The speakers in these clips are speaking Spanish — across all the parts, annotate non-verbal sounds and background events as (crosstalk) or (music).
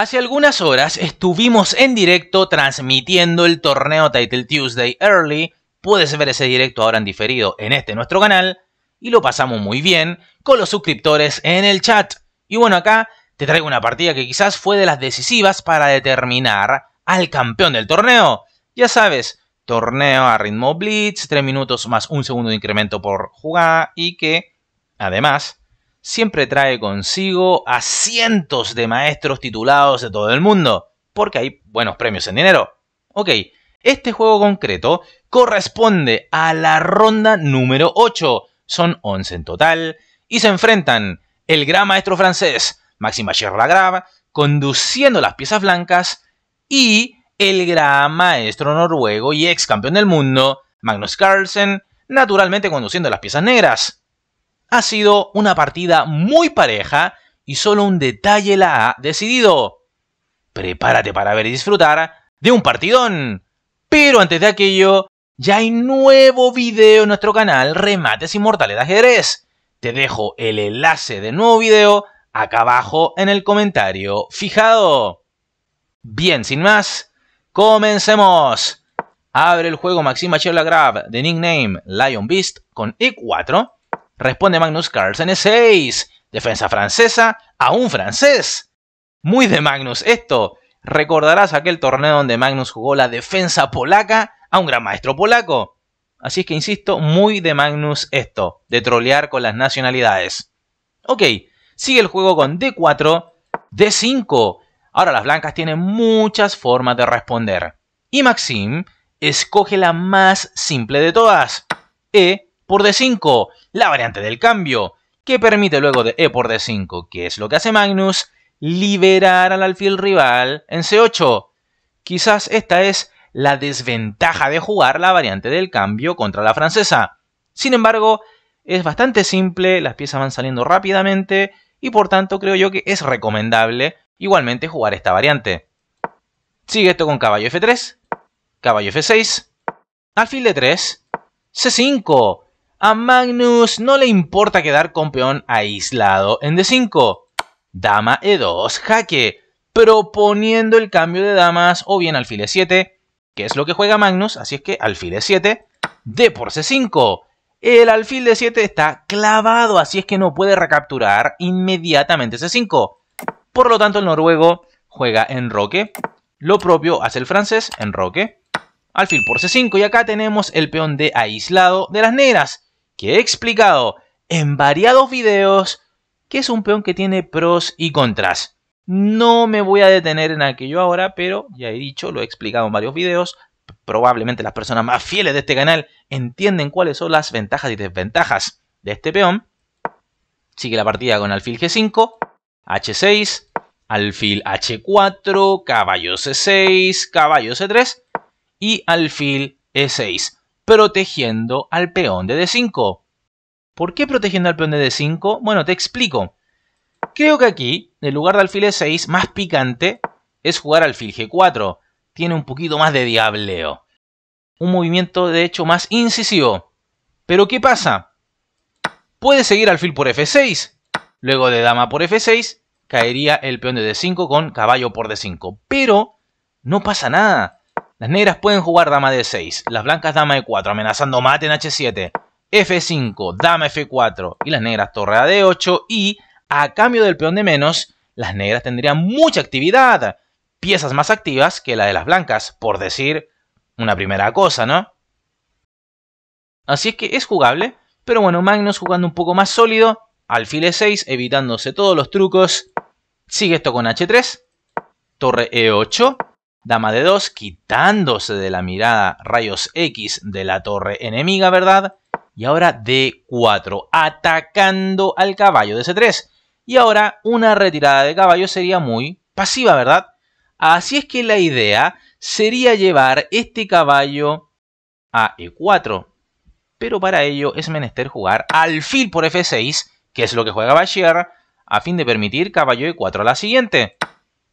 Hace algunas horas estuvimos en directo transmitiendo el torneo Title Tuesday Early. Puedes ver ese directo ahora en diferido en este nuestro canal. Y lo pasamos muy bien con los suscriptores en el chat. Y bueno, acá te traigo una partida que quizás fue de las decisivas para determinar al campeón del torneo. Ya sabes, torneo a ritmo blitz, 3 minutos más un segundo de incremento por jugada y que, además, siempre trae consigo a cientos de maestros titulados de todo el mundo, porque hay buenos premios en dinero. Ok, este juego concreto corresponde a la ronda número 8, son 11 en total, y se enfrentan el gran maestro francés, Maxime Lagrave, conduciendo las piezas blancas, y el gran maestro noruego y ex campeón del mundo, Magnus Carlsen, naturalmente conduciendo las piezas negras. Ha sido una partida muy pareja y solo un detalle la ha decidido. Prepárate para ver y disfrutar de un partidón. Pero antes de aquello, ya hay nuevo video en nuestro canal Remates Inmortales de Ajedrez. Te dejo el enlace del nuevo video acá abajo en el comentario fijado. Bien, sin más, comencemos. Abre el juego Maxima Chela Grab de nickname Lion Beast con E4 Responde Magnus Carlsen, es 6. Defensa francesa a un francés. Muy de Magnus esto. Recordarás aquel torneo donde Magnus jugó la defensa polaca a un gran maestro polaco. Así es que insisto, muy de Magnus esto, de trolear con las nacionalidades. Ok, sigue el juego con D4, D5. Ahora las blancas tienen muchas formas de responder. Y Maxim escoge la más simple de todas. E por D5, la variante del cambio, que permite luego de E por D5, que es lo que hace Magnus, liberar al alfil rival en C8. Quizás esta es la desventaja de jugar la variante del cambio contra la francesa. Sin embargo, es bastante simple, las piezas van saliendo rápidamente y por tanto creo yo que es recomendable igualmente jugar esta variante. Sigue esto con caballo F3, caballo F6, alfil D3, C5, a Magnus no le importa quedar con peón aislado en D5. Dama E2, jaque, proponiendo el cambio de damas o bien alfil E7, que es lo que juega Magnus, así es que alfil E7, D por C5. El alfil de 7 está clavado, así es que no puede recapturar inmediatamente C5. Por lo tanto, el noruego juega en roque. Lo propio hace el francés en roque. Alfil por C5 y acá tenemos el peón de aislado de las negras que he explicado en variados videos que es un peón que tiene pros y contras. No me voy a detener en aquello ahora, pero ya he dicho, lo he explicado en varios videos. Probablemente las personas más fieles de este canal entienden cuáles son las ventajas y desventajas de este peón. Sigue la partida con alfil G5, H6, alfil H4, caballo C6, caballo C3 y alfil E6 protegiendo al peón de D5. ¿Por qué protegiendo al peón de D5? Bueno, te explico. Creo que aquí, en lugar de alfil E6, más picante es jugar alfil G4. Tiene un poquito más de diableo. Un movimiento, de hecho, más incisivo. Pero ¿qué pasa? Puede seguir alfil por F6. Luego de dama por F6, caería el peón de D5 con caballo por D5. Pero no pasa nada. Las negras pueden jugar dama de 6, las blancas dama de 4, amenazando mate en h7, f5, dama f4 y las negras torre a d8 y, a cambio del peón de menos, las negras tendrían mucha actividad, piezas más activas que la de las blancas, por decir una primera cosa, ¿no? Así es que es jugable, pero bueno, Magnus jugando un poco más sólido, alfil e6, evitándose todos los trucos, sigue esto con h3, torre e8, Dama de 2, quitándose de la mirada rayos X de la torre enemiga, ¿verdad? Y ahora D4, atacando al caballo de C3. Y ahora una retirada de caballo sería muy pasiva, ¿verdad? Así es que la idea sería llevar este caballo a E4. Pero para ello es menester jugar alfil por F6, que es lo que juega Bashir, a fin de permitir caballo E4 a la siguiente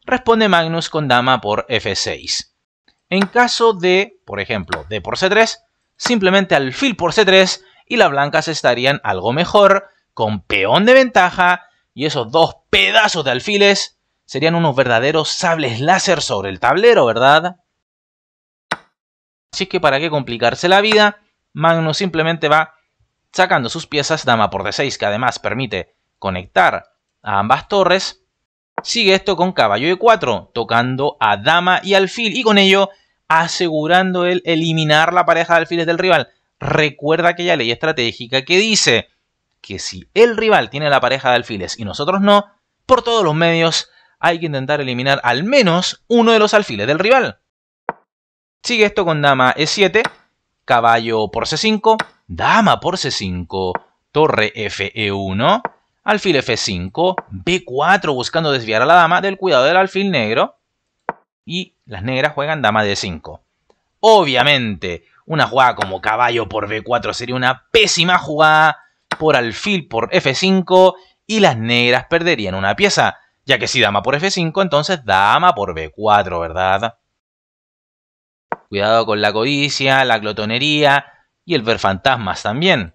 responde Magnus con dama por f6. En caso de, por ejemplo, d por c3, simplemente alfil por c3 y las blancas estarían algo mejor, con peón de ventaja, y esos dos pedazos de alfiles serían unos verdaderos sables láser sobre el tablero, ¿verdad? Así que para qué complicarse la vida, Magnus simplemente va sacando sus piezas dama por d6, que además permite conectar a ambas torres, Sigue esto con caballo e 4, tocando a dama y alfil y con ello asegurando el eliminar la pareja de alfiles del rival. Recuerda aquella ley estratégica que dice que si el rival tiene la pareja de alfiles y nosotros no, por todos los medios hay que intentar eliminar al menos uno de los alfiles del rival. Sigue esto con dama e7, caballo por c5, dama por c5, torre f 1 e Alfil F5, B4 buscando desviar a la dama del cuidado del alfil negro. Y las negras juegan dama D5. Obviamente, una jugada como caballo por B4 sería una pésima jugada por alfil por F5 y las negras perderían una pieza, ya que si dama por F5, entonces dama por B4, ¿verdad? Cuidado con la codicia, la glotonería y el ver fantasmas también.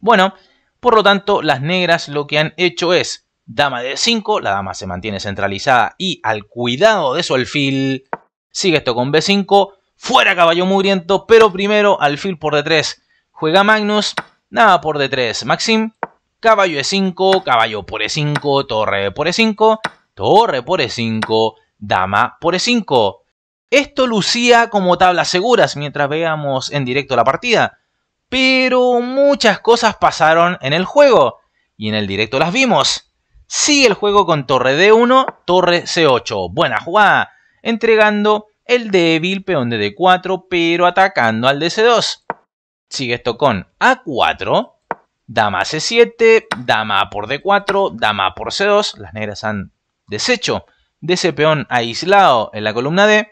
Bueno, por lo tanto, las negras lo que han hecho es dama de 5, la dama se mantiene centralizada y al cuidado de su alfil. Sigue esto con B5, fuera caballo mugriento, pero primero alfil por D3. Juega Magnus, nada por D3, Maxim, caballo E5, caballo por E5, torre por E5, torre por E5, dama por E5. Esto lucía como tablas seguras mientras veamos en directo la partida. Pero muchas cosas pasaron en el juego y en el directo las vimos. Sigue el juego con torre D1, torre C8. Buena jugada. Entregando el débil peón de D4, pero atacando al de 2 Sigue esto con A4, dama C7, dama por D4, dama por C2. Las negras han deshecho de ese peón aislado en la columna D.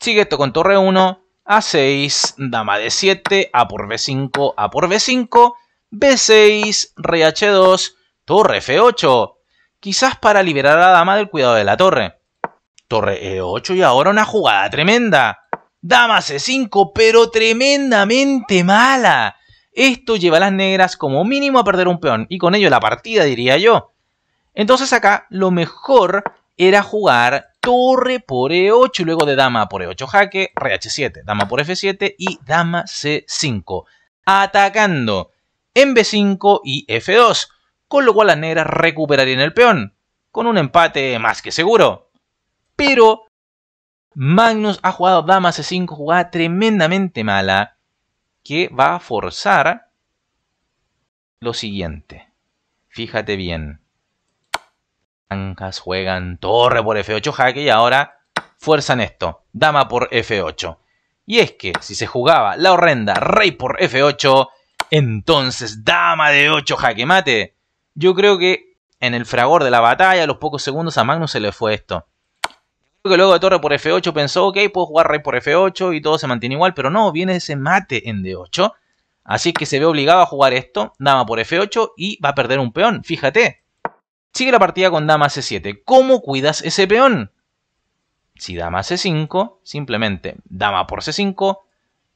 Sigue esto con torre 1, a6, dama de 7, A por B5, A por B5, B6, rh 2 torre F8. Quizás para liberar a la dama del cuidado de la torre. Torre E8 y ahora una jugada tremenda. Dama C5, pero tremendamente mala. Esto lleva a las negras como mínimo a perder un peón y con ello la partida, diría yo. Entonces acá lo mejor era jugar torre por e8 y luego de dama por e8 jaque, rey h7, dama por f7 y dama c5. Atacando en b5 y f2, con lo cual las negras recuperarían el peón, con un empate más que seguro. Pero Magnus ha jugado dama c5, jugada tremendamente mala, que va a forzar lo siguiente. Fíjate bien juegan torre por F8 jaque y ahora fuerzan esto, dama por F8. Y es que si se jugaba la horrenda rey por F8, entonces dama de 8 jaque mate. Yo creo que en el fragor de la batalla, los pocos segundos a Magnus se le fue esto. Creo que luego de torre por F8 pensó, ok, puedo jugar rey por F8 y todo se mantiene igual, pero no, viene ese mate en D8. Así que se ve obligado a jugar esto, dama por F8 y va a perder un peón, fíjate. Sigue la partida con dama c7. ¿Cómo cuidas ese peón? Si dama c5, simplemente dama por c5,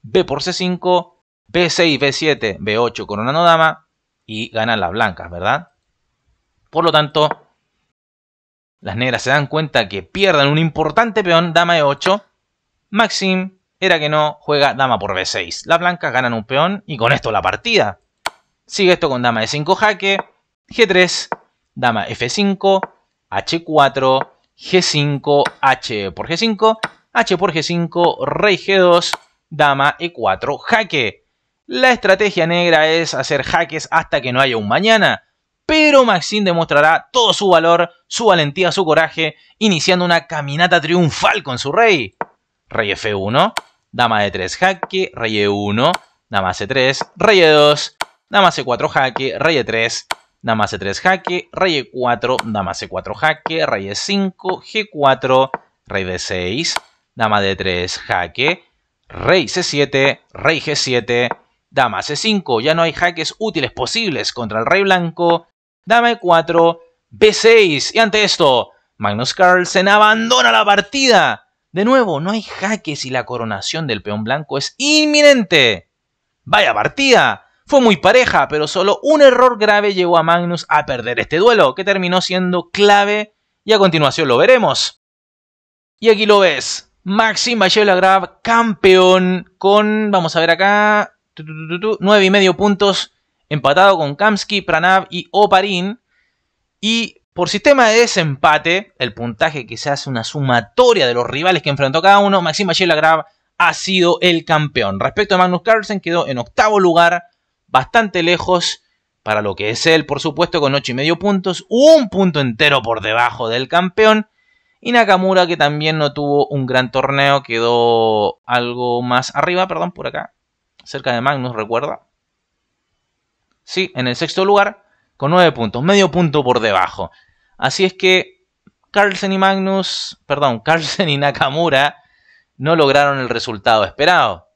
b por c5, b6, b7, b8 no dama y ganan las blancas, ¿verdad? Por lo tanto, las negras se dan cuenta que pierden un importante peón, dama e8. Maxim era que no juega dama por b6. Las blancas ganan un peón y con esto la partida. Sigue esto con dama e5 jaque, g3, dama F5, H4, G5, H por G5, H por G5, Rey G2, dama E4, jaque. La estrategia negra es hacer jaques hasta que no haya un mañana, pero Maxine demostrará todo su valor, su valentía, su coraje, iniciando una caminata triunfal con su rey. Rey F1, dama e 3 jaque, rey E1, dama C3, rey E2, dama C4 jaque, rey E3, dama c3 jaque, rey e4, dama c4 jaque, rey e5, g4, rey d6, dama d3 jaque, rey c7, rey g7, dama c5, ya no hay jaques útiles posibles contra el rey blanco, dama e4, b6, y ante esto, Magnus Carlsen abandona la partida. De nuevo, no hay jaques y la coronación del peón blanco es inminente. Vaya partida, fue muy pareja, pero solo un error grave llevó a Magnus a perder este duelo, que terminó siendo clave y a continuación lo veremos. Y aquí lo ves, Maxim lagrave campeón con, vamos a ver acá, 9 y medio puntos, empatado con Kamsky, Pranav y Oparin. Y por sistema de desempate, el puntaje que se hace una sumatoria de los rivales que enfrentó cada uno, Maxim lagrave ha sido el campeón. Respecto a Magnus Carlsen, quedó en octavo lugar bastante lejos para lo que es él, por supuesto, con ocho y medio puntos, un punto entero por debajo del campeón. Y Nakamura, que también no tuvo un gran torneo, quedó algo más arriba, perdón, por acá, cerca de Magnus, recuerda. Sí, en el sexto lugar, con 9 puntos, medio punto por debajo. Así es que Carlsen y Magnus, perdón, (laughs) Carlsen y Nakamura no lograron el resultado esperado.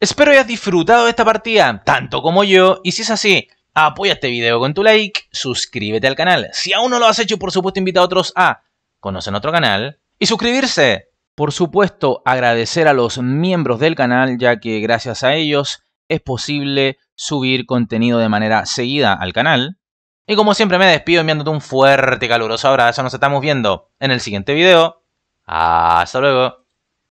Espero hayas disfrutado de esta partida, tanto como yo, y si es así, apoya este video con tu like, suscríbete al canal. Si aún no lo has hecho, por supuesto, invita a otros a conocer otro canal y suscribirse. Por supuesto, agradecer a los miembros del canal, ya que gracias a ellos es posible subir contenido de manera seguida al canal. Y como siempre me despido enviándote un fuerte caluroso abrazo, nos estamos viendo en el siguiente video. Hasta luego.